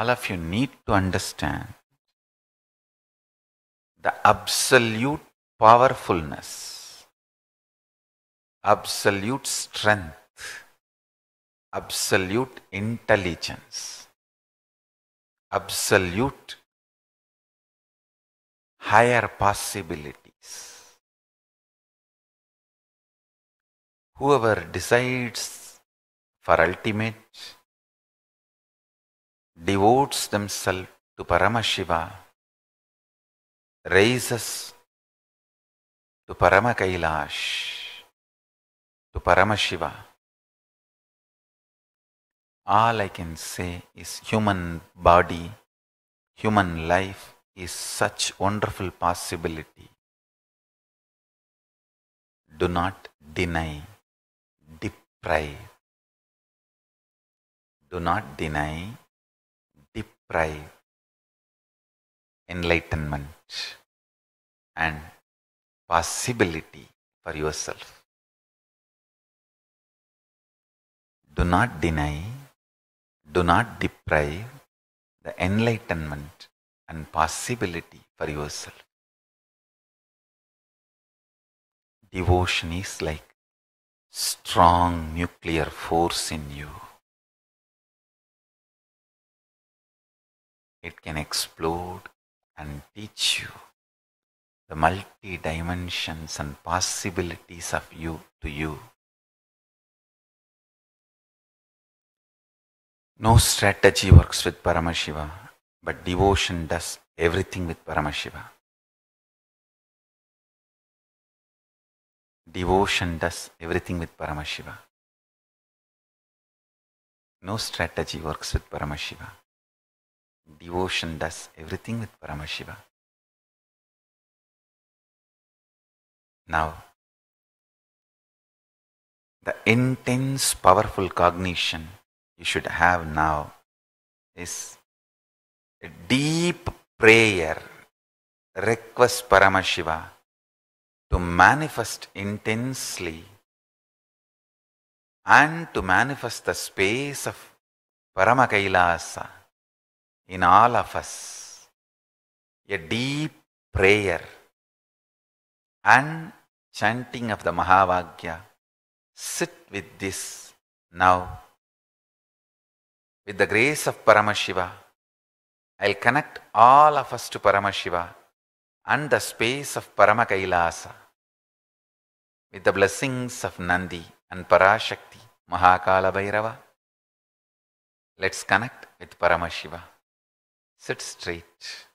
all of you need to understand the absolute powerfulness, absolute strength, absolute intelligence, absolute higher possibilities. Whoever decides for ultimate devotes themselves to Paramashiva, raises to Paramakailash, to Paramashiva, all I can say is human body, human life is such wonderful possibility. Do not deny, deprive. Do not deny, deprive enlightenment and possibility for yourself. Do not deny, do not deprive the enlightenment and possibility for yourself. Devotion is like strong nuclear force in you. It can explode and teach you the multi dimensions and possibilities of you to you. No strategy works with Paramashiva, but devotion does everything with Paramashiva. Devotion does everything with Paramashiva. No strategy works with Paramashiva devotion does everything with Paramashiva. Now, the intense, powerful cognition you should have now is a deep prayer, request Paramashiva to manifest intensely and to manifest the space of Paramakailasa. in all of us a deep prayer and chanting of the Mahavagya. Sit with this now. With the grace of Paramashiva, I'll connect all of us to Paramashiva and the space of Parama with the blessings of Nandi and Parashakti, Mahakala Bhairava. Let's connect with Paramashiva. sit straight.